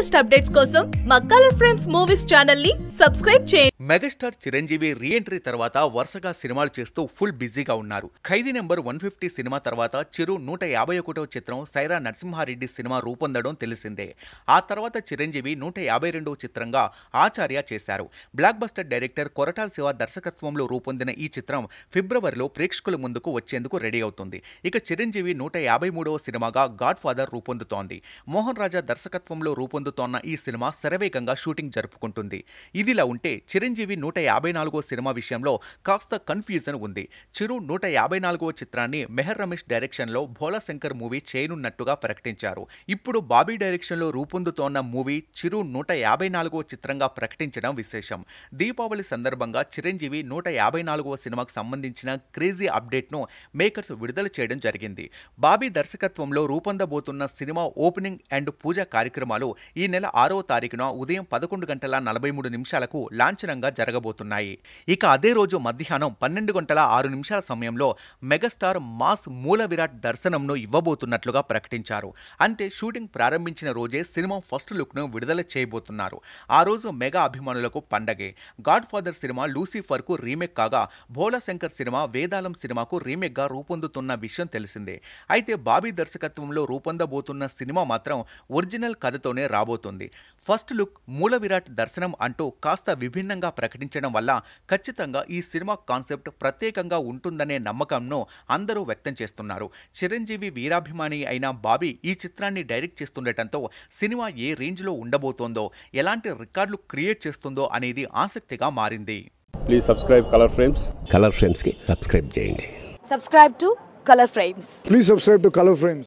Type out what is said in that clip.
latest updates కోసం మా colour movies channel ని సబ్స్క్రైబ్ చేయండి మెగాస్టార్ చిరంజీవి రీఎంట్రీ తర్వాత వరుసగా సినిమాలు చేస్తూ ఫుల్ బిజీగా ఉన్నారు ఖైదీ నెంబర్ వన్ ఫిఫ్టీ సినిమా తర్వాత చిరు నూట యాభై ఒకటో చిత్రం సైరా నరసింహారెడ్డి సినిమా రూపొందడం తెలిసిందే ఆ తర్వాత చిరంజీవి నూట యాభై రెండవ చిత్రంగా ఆచార్య చేశారు blockbuster director Koratala Siva దర్శకత్వంలో రూపొందిన ఈ చిత్రం ఫిబ్రవరిలో ప్రేక్షకుల ముందుకు వచ్చేందుకు రెడీ అవుతుంది ఇక చిరంజీవి నూట యాభై మూడవ సినిమాగా గాడ్ ఫాదర్ రూపొందుతోంది మోహన్ రాజా దర్శకత్వంలో రూపొందు పొందుతోన్న ఈ సినిమా శరవేగంగా షూటింగ్ జరుపుకుంటుంది ఇదిలా ఉంటే చిరంజీవి నూట యాభై నాలుగో సినిమా విషయంలో కాస్త కన్ఫ్యూజన్ ఉంది చిరు నూట యాభై నాలుగో చిత్రాన్ని మెహర్ రమేష్ డైరెక్షన్లో భోలాశంకర్ మూవీ చేయనున్నట్టుగా ప్రకటించారు ఇప్పుడు బాబీ డైరెక్షన్లో రూపొందుతోన్న మూవీ చిరు నూట యాభై నాలుగో చిత్రంగా ప్రకటించడం విశేషం దీపావళి సందర్భంగా చిరంజీవి నూట యాభై నాలుగో సినిమాకు సంబంధించిన క్రేజీ అప్డేట్ను మేకర్స్ విడుదల చేయడం జరిగింది బాబీ దర్శకత్వంలో రూపొందబోతున్న సినిమా ఓపెనింగ్ అండ్ పూజ కార్యక్రమాలు ఈ నెల ఆరో తారీఖున ఉదయం పదకొండు గంటల నలభై మూడు నిమిషాలకు లాంఛనంగా జరగబోతున్నాయి ఇక అదే రోజు మధ్యాహ్నం పన్నెండు గంటల ఆరు నిమిషాల సమయంలో మెగాస్టార్ మాస్ మూల విరాట్ దర్శనంను ఇవ్వబోతున్నట్లుగా ప్రకటించారు అంటే షూటింగ్ ప్రారంభించిన రోజే సినిమా ఫస్ట్ లుక్ను విడుదల చేయబోతున్నారు ఆ రోజు మెగా అభిమానులకు పండగే గాడ్ ఫాదర్ సినిమా లూసిఫర్కు రీమేక్ కాగా భోలాశంకర్ సినిమా వేదాలం సినిమాకు రీమేక్గా రూపొందుతున్న విషయం తెలిసిందే అయితే బాబీ దర్శకత్వంలో రూపొందబోతున్న సినిమా మాత్రం ఒరిజినల్ కథతోనే రాబో రాబోతుంది ఫస్ట్ లుక్ మూల విరాట్ దర్శనం అంటూ కాస్త విభిన్నంగా ప్రకటించడం వల్ల ఖచ్చితంగా ఈ సినిమా కాన్సెప్ట్ ప్రత్యేకంగా ఉంటుందనే నమ్మకంను అందరూ వ్యక్తం చేస్తున్నారు చిరంజీవి వీరాభిమాని అయిన బాబీ ఈ చిత్రాన్ని డైరెక్ట్ చేస్తుండటంతో సినిమా ఏ రేంజ్లో ఉండబోతోందో ఎలాంటి రికార్డులు క్రియేట్ చేస్తుందో అనేది ఆసక్తిగా మారింది please subscribe colour frames colour ఫ్రేమ్స్కి సబ్స్క్రైబ్ చేయండి subscribe to colour frames please subscribe to colour frames